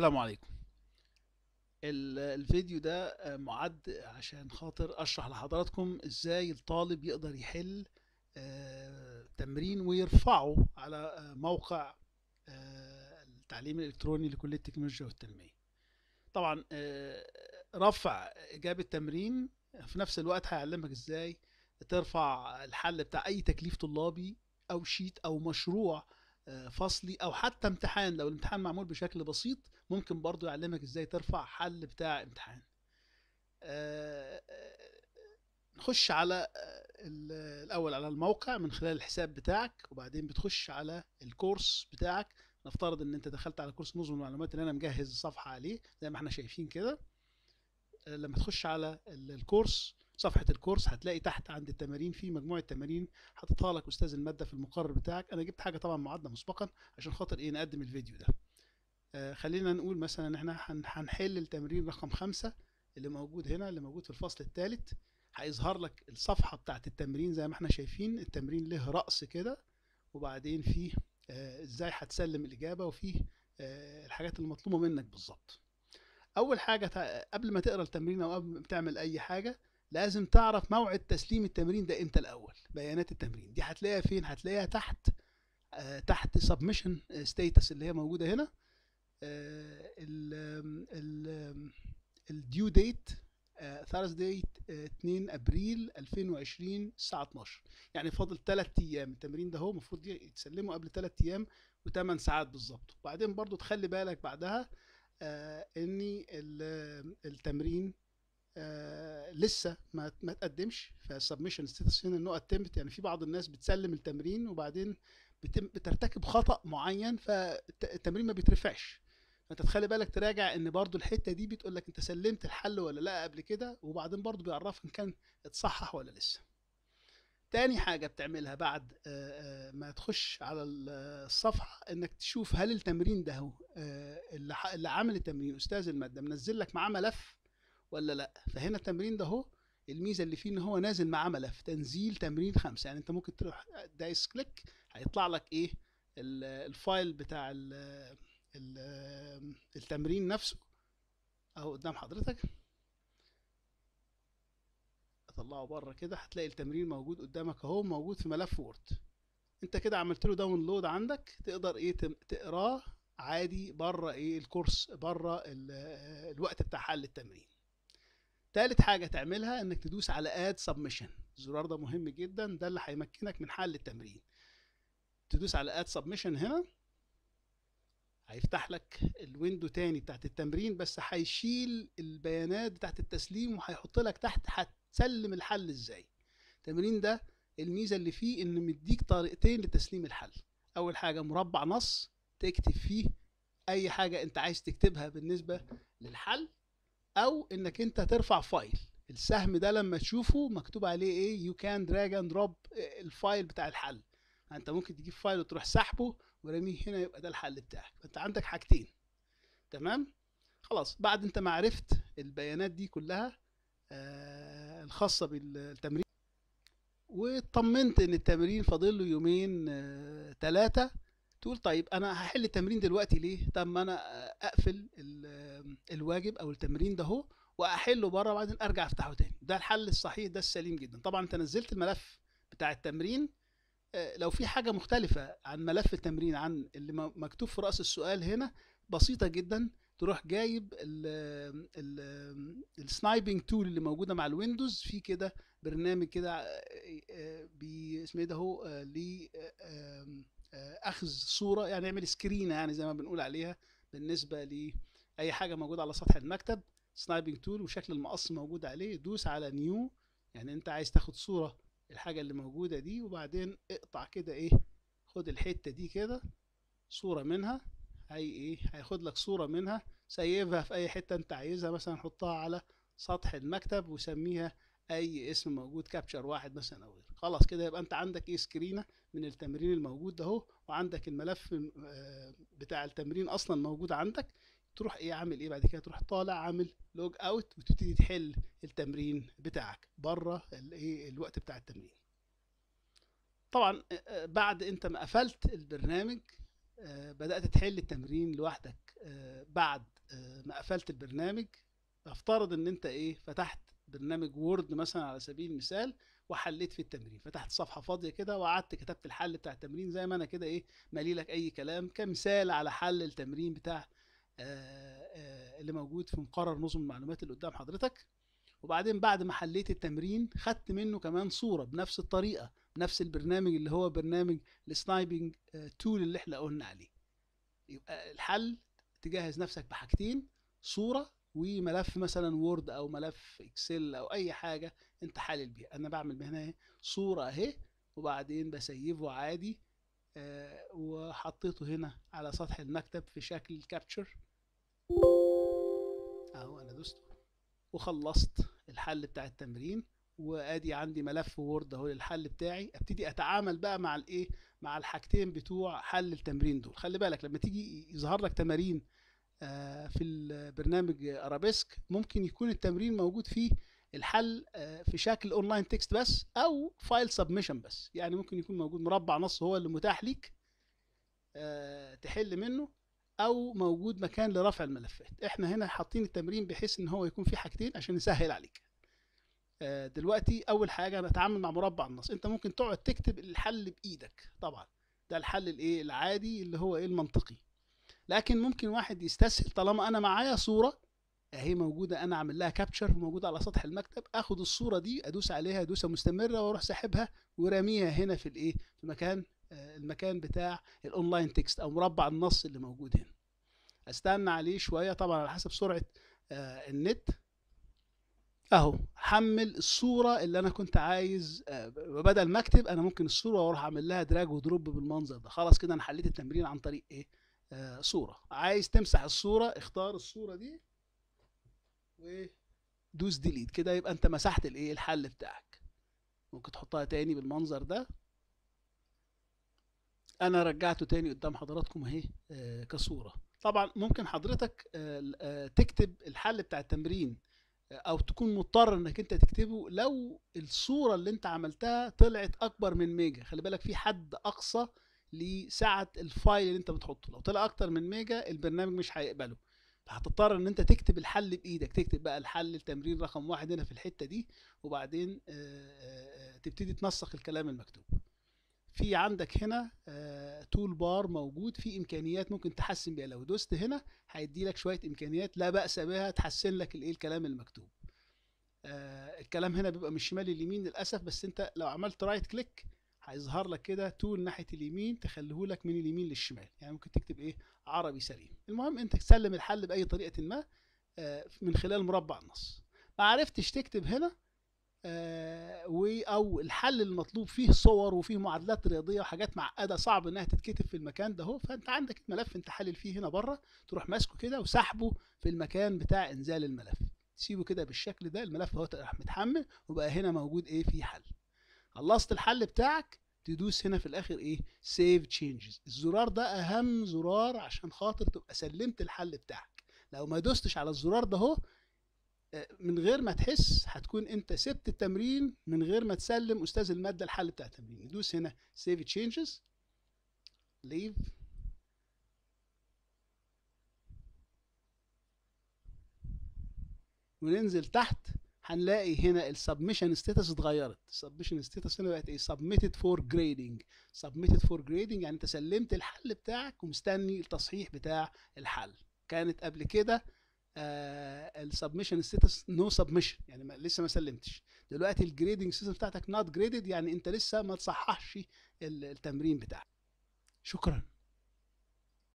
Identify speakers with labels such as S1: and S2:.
S1: السلام عليكم الفيديو ده آه، معد عشان خاطر اشرح لحضراتكم ازاي الطالب يقدر يحل آه، تمرين ويرفعه على آه، موقع التعليم الالكتروني لكليه التكنولوجيا والتنميه طبعا رفع اجابه التمرين في نفس الوقت هيعلمك ازاي ترفع الحل بتاع اي تكليف طلابي او شيت او مشروع فصلي او حتى امتحان لو الامتحان معمول بشكل بسيط ممكن برضو يعلمك ازاي ترفع حل بتاع امتحان آه، آه، نخش على آه، الاول على الموقع من خلال الحساب بتاعك وبعدين بتخش على الكورس بتاعك نفترض ان انت دخلت على كورس نظم المعلومات اللي انا مجهز صفحه عليه زي ما احنا شايفين كده لما تخش على الكورس صفحه الكورس هتلاقي تحت عند التمارين في مجموعه تمارين حاططها لك استاذ الماده في المقرر بتاعك انا جبت حاجه طبعا معده مسبقا عشان خاطر ايه نقدم الفيديو ده آه، خلينا نقول مثلا ان احنا هنحل التمرين رقم خمسة اللي موجود هنا اللي موجود في الفصل الثالث هيظهر لك الصفحة بتاعت التمرين زي ما احنا شايفين التمرين له رأس كده وبعدين فيه آه، ازاي هتسلم الإجابة وفيه آه، الحاجات المطلوبة منك بالظبط أول حاجة قبل ما تقرأ التمرين أو قبل ما تعمل أي حاجة لازم تعرف موعد تسليم التمرين ده امتى الأول بيانات التمرين دي هتلاقيها فين هتلاقيها تحت تحت سبمشن ستيتس اللي هي موجودة هنا آه، ال ال الديو ديت ثيرزداي 2 ابريل 2020 الساعه 12 يعني فاضل 3 ايام التمرين ده هو المفروض يتسلمه قبل 3 ايام و8 ساعات بالظبط وبعدين برضو تخلي بالك بعدها آه ان التمرين آه لسه ما ما تقدمش فالسبمشن ستاتس هنا انه اتمت يعني في بعض الناس بتسلم التمرين وبعدين بترتكب خطا معين فالتمرين ما بيترفعش فانت تخلي بالك تراجع ان برضو الحته دي بتقول لك انت سلمت الحل ولا لا قبل كده وبعدين برضو بيعرفك ان كان اتصحح ولا لسه تاني حاجه بتعملها بعد آه، آه، ما تخش على آه، الصفحه انك تشوف هل التمرين ده اللي عامل التمرين استاذ الماده منزل لك معاه ملف ولا لا فهنا التمرين ده هو الميزه اللي فيه ان هو نازل معاه ملف تنزيل تمرين خمسة يعني انت ممكن تروح دايس كليك هيطلع لك ايه الفايل بتاع ال التمرين نفسه اهو قدام حضرتك اطلعه بره كده هتلاقي التمرين موجود قدامك اهو موجود في ملف وورد انت كده عملت له داونلود عندك تقدر ايه تقراه عادي بره ايه الكورس بره الوقت بتاع حل التمرين تالت حاجه تعملها انك تدوس على اد سبمشن الزرار ده مهم جدا ده اللي هيمكنك من حل التمرين تدوس على اد سبمشن هنا هيفتح لك الويندو تاني بتاعت التمرين بس هيشيل البيانات بتاعت التسليم وهيحط لك تحت هتسلم الحل ازاي التمرين ده الميزه اللي فيه ان مديك طريقتين لتسليم الحل اول حاجه مربع نص تكتب فيه اي حاجه انت عايز تكتبها بالنسبه للحل او انك انت ترفع فايل السهم ده لما تشوفه مكتوب عليه ايه يو كان دراج اند دروب الفايل بتاع الحل يعني انت ممكن تجيب فايل وتروح سحبه ورميه هنا يبقى ده الحل بتاعك فانت عندك حاجتين تمام خلاص بعد انت ما عرفت البيانات دي كلها آه الخاصه بالتمرين واطمنت ان التمرين فاضل له يومين آه تلاتة تقول طيب انا هحل التمرين دلوقتي ليه طب ما انا اقفل آه، الواجب او التمرين ده هو واحله بره وبعدين ارجع افتحه تاني ده الحل الصحيح ده السليم جدا طبعا انت نزلت الملف بتاع التمرين آه، لو في حاجة مختلفة عن ملف التمرين عن اللي مكتوب في رأس السؤال هنا بسيطة جدا تروح جايب السنايبنج تول اللي موجودة مع الويندوز في كده برنامج كده آه، آه، اسمه ايه ده هو لاخذ صوره يعني اعمل سكرين يعني زي ما بنقول عليها بالنسبه لاي حاجه موجوده على سطح المكتب سنايبنج تول وشكل المقص موجود عليه دوس على نيو يعني انت عايز تاخد صوره الحاجة اللي موجودة دي وبعدين اقطع كده ايه خد الحتة دي كده صورة منها هي ايه هياخد لك صورة منها سيبها في اي حتة انت عايزها مثلا حطها على سطح المكتب وسميها اي اسم موجود كابتشر واحد مثلا او غيره خلاص كده يبقى انت عندك ايه سكرينه من التمرين الموجود ده اهو وعندك الملف آه، بتاع التمرين اصلا موجود عندك تروح ايه عامل ايه بعد كده تروح طالع عامل لوج اوت وتبتدي تحل التمرين بتاعك بره الايه الوقت بتاع التمرين طبعا بعد انت ما قفلت البرنامج بدات تحل التمرين لوحدك بعد ما قفلت البرنامج افترض ان انت ايه فتحت برنامج وورد مثلا على سبيل المثال وحليت في التمرين فتحت صفحه فاضيه كده وقعدت كتبت الحل بتاع التمرين زي ما انا كده ايه مالي لك اي كلام كمثال على حل التمرين بتاع آه، آه، اللي موجود في مقرر نظم المعلومات اللي قدام حضرتك وبعدين بعد ما حليت التمرين خدت منه كمان صوره بنفس الطريقه بنفس البرنامج اللي هو برنامج السنايبنج آه، تول اللي احنا قلنا عليه يبقى الحل تجهز نفسك بحاجتين صوره وملف مثلا وورد او ملف اكسل او اي حاجه انت حالل بيها انا بعمل هنا صوره اهي وبعدين بسيفه عادي وحطيته هنا على سطح المكتب في شكل كابتشر اهو انا دوست وخلصت الحل بتاع التمرين وادي عندي ملف وورد اهو للحل بتاعي ابتدي اتعامل بقى مع الايه مع الحاجتين بتوع حل التمرين دول خلي بالك لما تيجي يظهر لك تمارين آه، في البرنامج ارابيسك ممكن يكون التمرين موجود فيه الحل آه، في شكل اونلاين تكست بس او فايل سبمشن بس يعني ممكن يكون موجود مربع نص هو اللي متاح ليك آه، تحل منه او موجود مكان لرفع الملفات احنا هنا حاطين التمرين بحيث ان هو يكون في حاجتين عشان نسهل عليك آه، دلوقتي اول حاجه بتعامل مع مربع النص انت ممكن تقعد تكتب الحل بايدك طبعا ده الحل الايه العادي اللي هو ايه المنطقي لكن ممكن واحد يستسهل طالما انا معايا صوره اهي موجوده انا عامل لها كابتشر موجوده على سطح المكتب اخد الصوره دي ادوس عليها دوسه مستمره واروح ساحبها وراميها هنا في الايه في مكان آه، المكان بتاع الاونلاين تكست او مربع النص اللي موجود هنا استنى عليه شويه طبعا على حسب سرعه آه، النت اهو حمل الصوره اللي انا كنت عايز آه، بدل ما اكتب انا ممكن الصوره واروح اعمل لها دراج ودروب بالمنظر ده خلاص كده انا حليت التمرين عن طريق ايه صوره عايز تمسح الصوره اختار الصوره دي ودوس ديليت كده يبقى انت مسحت الايه الحل بتاعك ممكن تحطها تاني بالمنظر ده انا رجعته تاني قدام حضراتكم اهي آه، كصوره طبعا ممكن حضرتك آه، آه، تكتب الحل بتاع التمرين او تكون مضطر انك انت تكتبه لو الصوره اللي انت عملتها طلعت اكبر من ميجا خلي بالك في حد اقصى لسعه الفايل اللي انت بتحطه لو طلع اكتر من ميجا البرنامج مش هيقبله هتضطر ان انت تكتب الحل بايدك تكتب بقى الحل التمرين رقم واحد هنا في الحته دي وبعدين تبتدي تنسق الكلام المكتوب في عندك هنا تول آه، بار موجود في امكانيات ممكن تحسن بيها لو دوست هنا هيدي لك شويه امكانيات لا باس بها تحسن لك الايه الكلام المكتوب آه، الكلام هنا بيبقى من الشمال لليمين للاسف بس انت لو عملت رايت كليك هيظهر لك كده تول ناحيه اليمين تخليه لك من اليمين للشمال يعني ممكن تكتب ايه عربي سليم المهم انت تسلم الحل باي طريقه ما آه، من خلال مربع النص ما عرفتش تكتب هنا آه، او الحل المطلوب فيه صور وفيه معادلات رياضيه وحاجات معقده صعب انها تتكتب في المكان ده هو فانت عندك الملف انت حلل فيه هنا بره تروح ماسكه كده وسحبه في المكان بتاع انزال الملف تسيبه كده بالشكل ده الملف اهو راح متحمل وبقى هنا موجود ايه في حل خلصت الحل بتاعك تدوس هنا في الاخر ايه سيف تشينجز الزرار ده اهم زرار عشان خاطر تبقى سلمت الحل بتاعك لو ما دوستش على الزرار ده هو من غير ما تحس هتكون انت سبت التمرين من غير ما تسلم استاذ الماده الحل بتاع التمرين ندوس هنا سيف تشينجز ليف وننزل تحت هنلاقي هنا السبمشن ستاتس اتغيرت السبمشن ستاتس هنا بقت ايه سبميتد فور جريدنج سبميتد فور جريدنج يعني انت سلمت الحل بتاعك ومستني التصحيح بتاع الحل كانت قبل كده آه، السبمشن ستاتس نو سبمشن يعني ما لسه ما سلمتش دلوقتي الجريدنج سيستم بتاعتك نوت جريدد يعني انت لسه ما تصححش التمرين بتاعك شكرا